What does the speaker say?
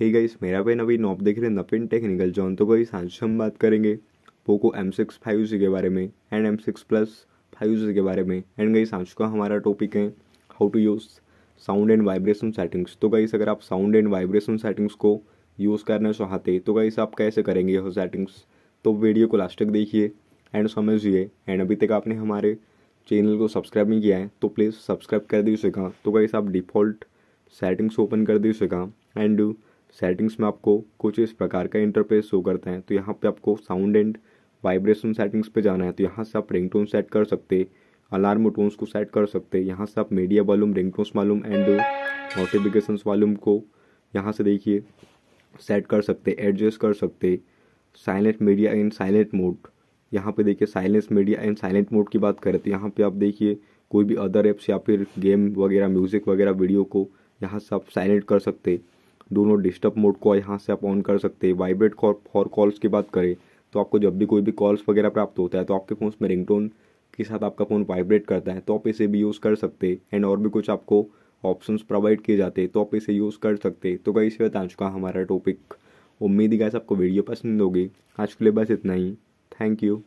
hey guys मेरा पे नवीन आप देख रहे हैं नपिन टेक्निकल जॉन तो गाइस आज हम बात करेंगे Poco M six five G के बारे में and M six plus five G के बारे में एंड गाइस आज का हमारा टॉपिक है how to use sound and vibration settings तो गाइस अगर आप साउंड एंड वाइब्रेशन सेटिंग्स को यूज़ करना चाहते तो गाइस आप कैसे करेंगे यह सेटिंग्स तो वीडियो को लास्ट तक देखिए एंड समझिए एंड अभी तक आपने हमारे चैनल को सब्सक्राइब नहीं किया है तो प्लीज़ सब्सक्राइब कर दीजिएगा तो गाइस आप डिफ़ॉल्ट सेटिंग्स ओपन कर दीजिएगा एंड सेटिंग्स में आपको कुछ इस प्रकार का इंटरफेस शो करता है तो यहाँ पे आपको साउंड एंड वाइब्रेशन सेटिंग्स पे जाना है तो यहाँ से आप रिंगटोन सेट कर सकते अलार्म टोन्स को सेट कर सकते यहाँ से आप media ring ringtones volume and notification volume को यहाँ से देखिए सेट कर सकते एडजस्ट कर सकते silent media in silent mode यहाँ पे देखिए silence media and silent mode की बात करें तो यहाँ पे आप देखिए कोई भी अदर ऐप्स या फिर गेम वगैरह म्यूज़िक वगैरह वीडियो को यहाँ से आप साइलेंट कर सकते दोनों डिस्टर्ब मोड को यहाँ से आप ऑन कर सकते हैं वाइब्रेट फॉर कॉल्स की बात करें तो आपको जब भी कोई भी कॉल्स वगैरह प्राप्त होता है तो आपके फ़ोन में रिंगटोन के साथ आपका फ़ोन वाइब्रेट करता है तो आप इसे भी यूज़ कर सकते हैं एंड और भी कुछ आपको ऑप्शन प्रोवाइड किए जाते हैं तो आप इसे यूज़ कर सकते तो कहीं इस बता चुका हमारा टॉपिक उम्मीद ही गैस आपको वीडियो पसंद होगी आज के लिए बस इतना ही थैंक यू